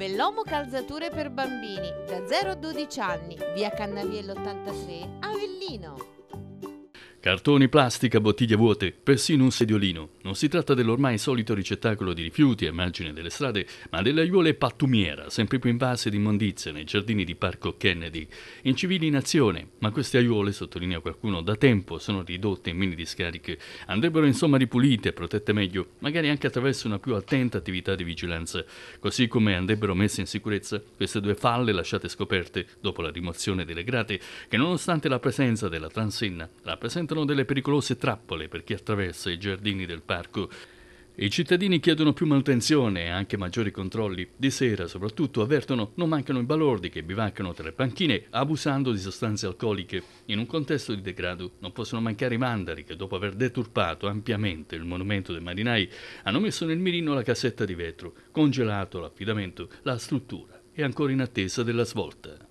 Bellomo Calzature per bambini da 0 a 12 anni, via Cannaviello 83 a Villano. Cartoni, plastica, bottiglie vuote, persino un sediolino. Non si tratta dell'ormai solito ricettacolo di rifiuti a margine delle strade, ma delle aiuole pattumiera, sempre più invase di immondizia nei giardini di Parco Kennedy. In civili in azione, ma queste aiuole, sottolinea qualcuno, da tempo sono ridotte in mini discariche. Andrebbero insomma ripulite, protette meglio, magari anche attraverso una più attenta attività di vigilanza. Così come andrebbero messe in sicurezza queste due falle lasciate scoperte dopo la rimozione delle grate, che nonostante la presenza della transenna, rappresentano diventano delle pericolose trappole per chi attraversa i giardini del parco. I cittadini chiedono più manutenzione e anche maggiori controlli. Di sera, soprattutto, avvertono non mancano i balordi che bivaccano tra le panchine abusando di sostanze alcoliche. In un contesto di degrado non possono mancare i mandari che, dopo aver deturpato ampiamente il monumento dei marinai, hanno messo nel mirino la casetta di vetro, congelato l'affidamento, la struttura e ancora in attesa della svolta.